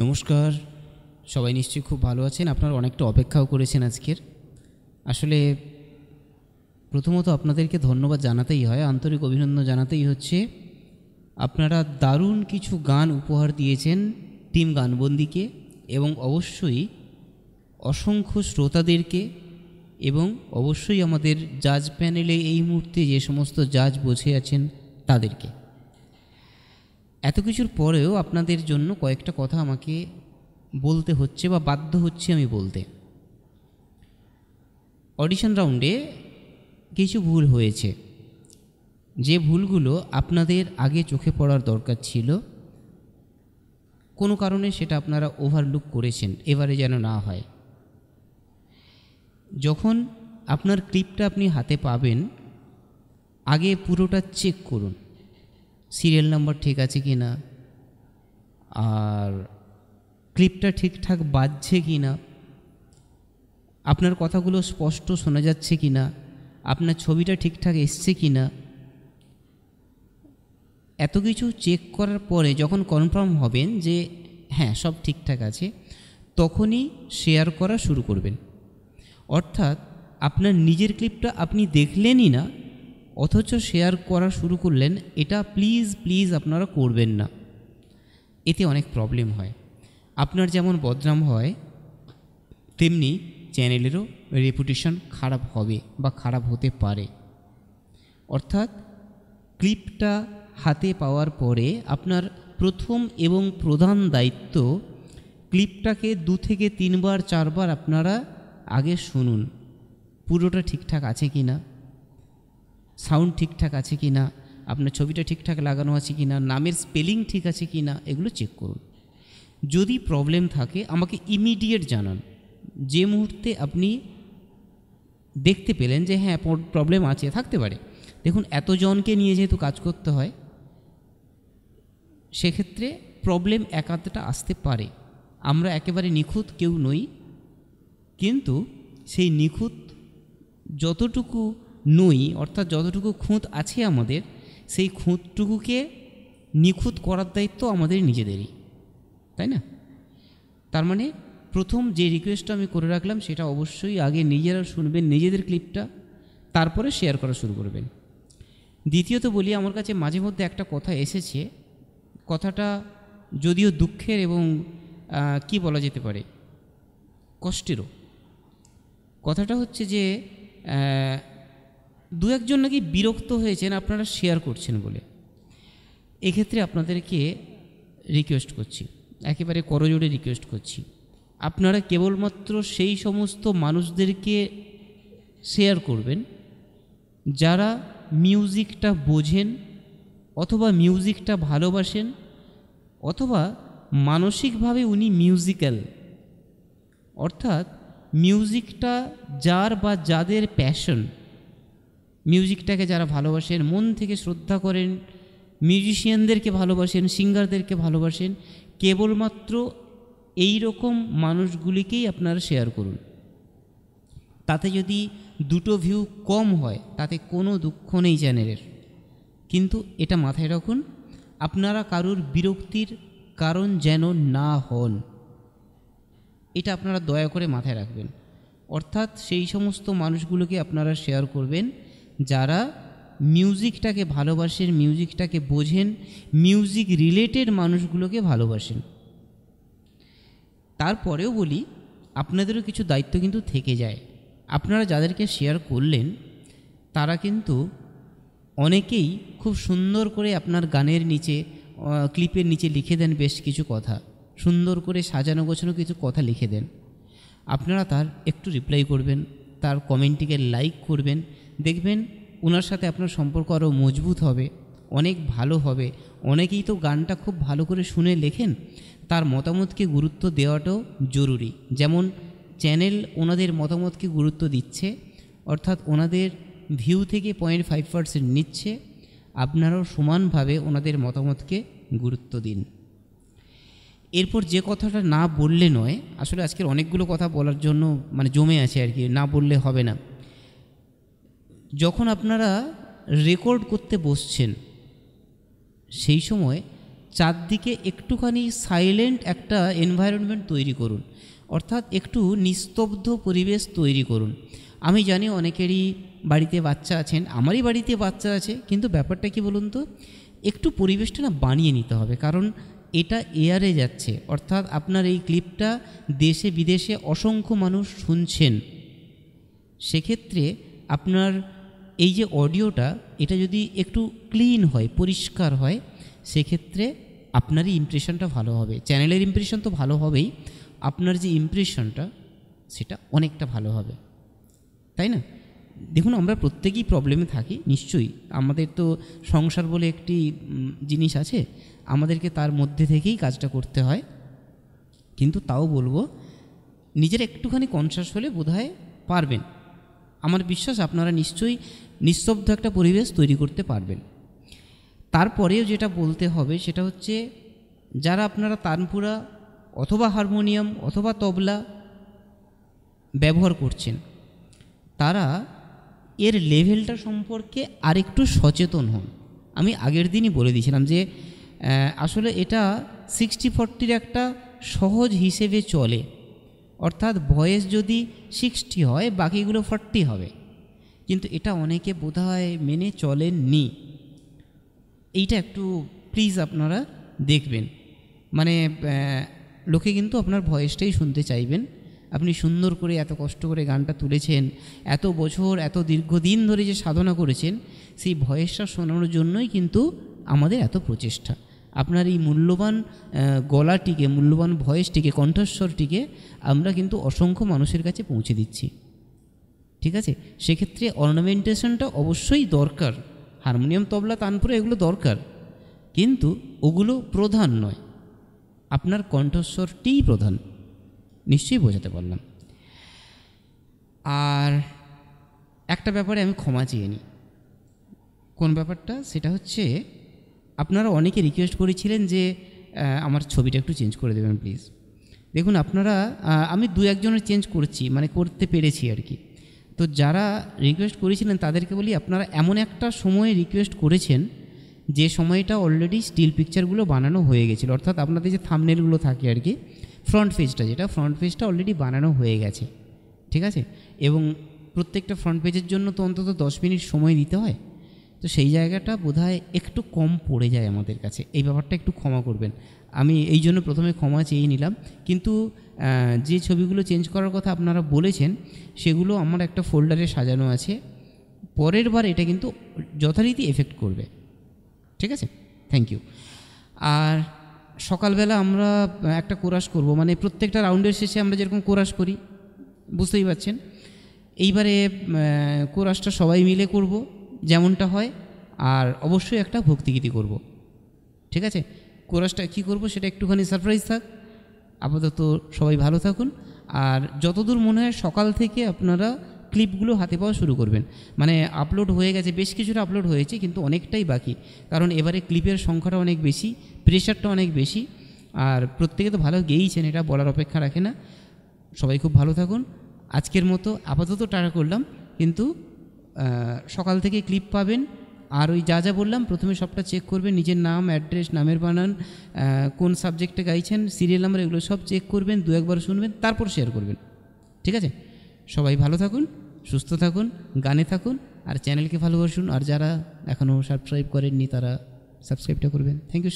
নমস্কার সবাই নিশ্চয়ই খুব ভালো আছেন আপনারা অনেকটা অপেক্ষাও করেছেন আজকের আসলে প্রথমত আপনাদেরকে ধন্যবাদ জানাতেই হয় আন্তরিক অভিনন্দন জানাতেই হচ্ছে আপনারা দারুণ কিছু গান উপহার দিয়েছেন টিম গানবন্দিকে এবং অবশ্যই অসংখ্য শ্রোতাদেরকে এবং অবশ্যই আমাদের জাজ প্যানেলে এই মুহূর্তে যে সমস্ত জাজ বসে আছেন তাদেরকে এত কিছুর পরেও আপনাদের জন্য কয়েকটা কথা আমাকে বলতে হচ্ছে বা বাধ্য হচ্ছে আমি বলতে অডিশন রাউন্ডে কিছু ভুল হয়েছে যে ভুলগুলো আপনাদের আগে চোখে পড়ার দরকার ছিল কোনো কারণে সেটা আপনারা ওভারলুক করেছেন এবারে যেন না হয় যখন আপনার ক্লিপটা আপনি হাতে পাবেন আগে পুরোটা চেক করুন সিরিয়াল নাম্বার ঠিক আছে কি না আর ক্লিপটা ঠিকঠাক বাজছে কি না আপনার কথাগুলো স্পষ্ট শোনা যাচ্ছে কি না আপনার ছবিটা ঠিকঠাক এসছে কি না এত কিছু চেক করার পরে যখন কনফার্ম হবেন যে হ্যাঁ সব ঠিকঠাক আছে তখনই শেয়ার করা শুরু করবেন অর্থাৎ আপনার নিজের ক্লিপটা আপনি দেখলেনই না অথচ শেয়ার করা শুরু করলেন এটা প্লিজ প্লিজ আপনারা করবেন না এতে অনেক প্রবলেম হয় আপনার যেমন বদনাম হয় তেমনি চ্যানেলেরও রেপুটেশন খারাপ হবে বা খারাপ হতে পারে অর্থাৎ ক্লিপটা হাতে পাওয়ার পরে আপনার প্রথম এবং প্রধান দায়িত্ব ক্লিপটাকে দু থেকে তিনবার চারবার আপনারা আগে শুনুন পুরোটা ঠিকঠাক আছে কি না সাউন্ড ঠিকঠাক আছে কি না আপনার ছবিটা ঠিকঠাক লাগানো আছে কি না নামের স্পেলিং ঠিক আছে কি না এগুলো চেক করুন যদি প্রবলেম থাকে আমাকে ইমিডিয়েট জানান যে মুহূর্তে আপনি দেখতে পেলেন যে হ্যাঁ প্রবলেম আছে থাকতে পারে দেখুন এতজনকে নিয়ে যেহেতু কাজ করতে হয় সেক্ষেত্রে প্রবলেম একাতটা আসতে পারে আমরা একেবারে নিখুঁত কেউ নই কিন্তু সেই নিখুঁত যতটুকু নই অর্থাৎ যতটুকু খুঁত আছে আমাদের সেই খুঁতটুকুকে নিখুঁত করার দায়িত্ব আমাদের নিজেদেরই তাই না তার মানে প্রথম যে রিকোয়েস্টটা আমি করে রাখলাম সেটা অবশ্যই আগে নিজেরা শুনবেন নিজেদের ক্লিপটা তারপরে শেয়ার করা শুরু করবেন দ্বিতীয়ত বলি আমার কাছে মাঝে মধ্যে একটা কথা এসেছে কথাটা যদিও দুঃখের এবং কি বলা যেতে পারে কষ্টেরও কথাটা হচ্ছে যে দু একজন নাকি বিরক্ত হয়েছেন আপনারা শেয়ার করছেন বলে এক্ষেত্রে আপনাদেরকে রিকোয়েস্ট করছি একেবারে করজোড়ে রিকোয়েস্ট করছি আপনারা কেবলমাত্র সেই সমস্ত মানুষদেরকে শেয়ার করবেন যারা মিউজিকটা বোঝেন অথবা মিউজিকটা ভালোবাসেন অথবা মানসিকভাবে উনি মিউজিক্যাল অর্থাৎ মিউজিকটা যার বা যাদের প্যাশন মিউজিকটাকে যারা ভালোবাসেন মন থেকে শ্রদ্ধা করেন মিউজিশিয়ানদেরকে ভালোবাসেন সিঙ্গারদেরকে ভালোবাসেন কেবলমাত্র এই রকম মানুষগুলিকেই আপনারা শেয়ার করুন তাতে যদি দুটো ভিউ কম হয় তাতে কোনো দুঃখ নেই চ্যানেলের কিন্তু এটা মাথায় রাখুন আপনারা কারুর বিরক্তির কারণ যেন না হন এটা আপনারা দয়া করে মাথায় রাখবেন অর্থাৎ সেই সমস্ত মানুষগুলোকে আপনারা শেয়ার করবেন যারা মিউজিকটাকে ভালোবাসেন মিউজিকটাকে বোঝেন মিউজিক রিলেটেড মানুষগুলোকে ভালোবাসেন তারপরেও বলি আপনাদেরও কিছু দায়িত্ব কিন্তু থেকে যায় আপনারা যাদেরকে শেয়ার করলেন তারা কিন্তু অনেকেই খুব সুন্দর করে আপনার গানের নিচে ক্লিপের নিচে লিখে দেন বেশ কিছু কথা সুন্দর করে সাজানো গোছানো কিছু কথা লিখে দেন আপনারা তার একটু রিপ্লাই করবেন তার কমেন্টটিকে লাইক করবেন দেখবেন ওনার সাথে আপনার সম্পর্ক আরও মজবুত হবে অনেক ভালো হবে অনেকেই তো গানটা খুব ভালো করে শুনে লেখেন তার মতামতকে গুরুত্ব দেওয়াটাও জরুরি যেমন চ্যানেল ওনাদের মতামতকে গুরুত্ব দিচ্ছে অর্থাৎ ওনাদের ভিউ থেকে পয়েন্ট ফাইভ পার্সেন্ট নিচ্ছে আপনারাও সমানভাবে ওনাদের মতামতকে গুরুত্ব দিন এরপর যে কথাটা না বললে নয় আসলে আজকের অনেকগুলো কথা বলার জন্য মানে জমে আছে আর কি না বললে হবে না যখন আপনারা রেকর্ড করতে বসছেন সেই সময় চারদিকে একটুখানি সাইলেন্ট একটা এনভায়রনমেন্ট তৈরি করুন অর্থাৎ একটু নিস্তব্ধ পরিবেশ তৈরি করুন আমি জানি অনেকেরই বাড়িতে বাচ্চা আছেন আমারই বাড়িতে বাচ্চা আছে কিন্তু ব্যাপারটা কি বলুন তো একটু পরিবেশটা না বানিয়ে নিতে হবে কারণ এটা এয়ারে যাচ্ছে অর্থাৎ আপনার এই ক্লিপটা দেশে বিদেশে অসংখ্য মানুষ শুনছেন সেক্ষেত্রে আপনার এই যে অডিওটা এটা যদি একটু ক্লিন হয় পরিষ্কার হয় সেক্ষেত্রে আপনারই ইমপ্রেশনটা ভালো হবে চ্যানেলের ইমপ্রেশন তো ভালো হবেই আপনার যে ইমপ্রেশনটা সেটা অনেকটা ভালো হবে তাই না দেখুন আমরা প্রত্যেকেই প্রবলেমে থাকি নিশ্চয়ই আমাদের তো সংসার বলে একটি জিনিস আছে আমাদেরকে তার মধ্যে থেকেই কাজটা করতে হয় কিন্তু তাও বলবো নিজের একটুখানি কনসাস হলে বোধহয় পারবেন আমার বিশ্বাস আপনারা নিশ্চয়ই নিঃশব্দ একটা পরিবেশ তৈরি করতে পারবেন তারপরেও যেটা বলতে হবে সেটা হচ্ছে যারা আপনারা তানপুরা অথবা হারমোনিয়াম অথবা তবলা ব্যবহার করছেন তারা এর লেভেলটা সম্পর্কে আরেকটু সচেতন হন আমি আগের দিনই বলে দিয়েছিলাম যে আসলে এটা সিক্সটি ফোরটির একটা সহজ হিসেবে চলে অর্থাৎ ভয়েস যদি সিক্সটি হয় বাকিগুলো ফর্টি হবে কিন্তু এটা অনেকে বোধহয় মেনে চলেননি এইটা একটু প্লিজ আপনারা দেখবেন মানে লোকে কিন্তু আপনার ভয়েসটাই শুনতে চাইবেন আপনি সুন্দর করে এত কষ্ট করে গানটা তুলেছেন এত বছর এত দীর্ঘদিন ধরে যে সাধনা করেছেন সেই ভয়েসটা শোনানোর জন্যই কিন্তু আমাদের এত প্রচেষ্টা আপনার এই মূল্যবান গলাটিকে মূল্যবান ভয়েসটিকে কণ্ঠস্বরটিকে আমরা কিন্তু অসংখ্য মানুষের কাছে পৌঁছে দিচ্ছি ঠিক আছে সেক্ষেত্রে অর্নামেন্টেশনটা অবশ্যই দরকার হারমোনিয়াম তবলা তানপুরে এগুলো দরকার কিন্তু ওগুলো প্রধান নয় আপনার কণ্ঠস্বরটিই প্রধান নিশ্চয়ই বোঝাতে পারলাম আর একটা ব্যাপারে আমি ক্ষমা চেয়ে নিই কোন ব্যাপারটা সেটা হচ্ছে আপনারা অনেকে রিকোয়েস্ট করেছিলেন যে আমার ছবিটা একটু চেঞ্জ করে দেবেন প্লিজ দেখুন আপনারা আমি দু একজনের চেঞ্জ করছি মানে করতে পেরেছি আর কি তো যারা রিকোয়েস্ট করেছিলেন তাদেরকে বলি আপনারা এমন একটা সময়ে রিকোয়েস্ট করেছেন যে সময়টা অলরেডি স্টিল পিকচারগুলো বানানো হয়ে গেছিল অর্থাৎ আপনাদের যে থামনেলগুলো থাকে আর কি ফ্রন্ট পেজটা যেটা ফ্রন্ট পেজটা অলরেডি বানানো হয়ে গেছে ঠিক আছে এবং প্রত্যেকটা ফ্রন্ট পেজের জন্য তো অন্তত দশ মিনিট সময় দিতে হয় তো সেই জায়গাটা বোধহয় একটু কম পড়ে যায় আমাদের কাছে এই ব্যাপারটা একটু ক্ষমা করবেন আমি এই জন্য প্রথমে ক্ষমা চেয়ে নিলাম কিন্তু যে ছবিগুলো চেঞ্জ করার কথা আপনারা বলেছেন সেগুলো আমার একটা ফোল্ডারে সাজানো আছে পরের বার এটা কিন্তু যথারীতি এফেক্ট করবে ঠিক আছে থ্যাংক ইউ আর সকালবেলা আমরা একটা কোরাস করব মানে প্রত্যেকটা রাউন্ডের শেষে আমরা যেরকম কোরাস করি বুঝতেই পারছেন এইবারে কোরাসটা সবাই মিলে করব যেমনটা হয় আর অবশ্যই একটা ভক্তিগীতি করব। ঠিক আছে কোরাসটা কি করব সেটা একটুখানি সারপ্রাইজ থাক আপাতত সবাই ভালো থাকুন আর যতদূর মনে হয় সকাল থেকে আপনারা ক্লিপগুলো হাতে পাওয়া শুরু করবেন মানে আপলোড হয়ে গেছে বেশ কিছুটা আপলোড হয়েছে কিন্তু অনেকটাই বাকি কারণ এবারে ক্লিপের সংখ্যাটা অনেক বেশি প্রেশারটা অনেক বেশি আর প্রত্যেকে তো ভালো গেয়েইছেন এটা বলার অপেক্ষা রাখে না সবাই খুব ভালো থাকুন আজকের মতো আপাতত টাকা করলাম কিন্তু সকাল থেকে ক্লিপ পাবেন আর ওই যা যা বললাম প্রথমে সবটা চেক করবেন নিজের নাম অ্যাড্রেস নামের বানান কোন সাবজেক্টে গাইছেন সিরিয়াল নাম্বার এগুলো সব চেক করবেন দু একবার শুনবেন তারপর শেয়ার করবেন ঠিক আছে সবাই ভালো থাকুন সুস্থ থাকুন গানে থাকুন আর চ্যানেলকে ভালোবাসুন আর যারা এখনও সাবস্ক্রাইব করেননি তারা সাবস্ক্রাইবটা করবেন থ্যাংক ইউ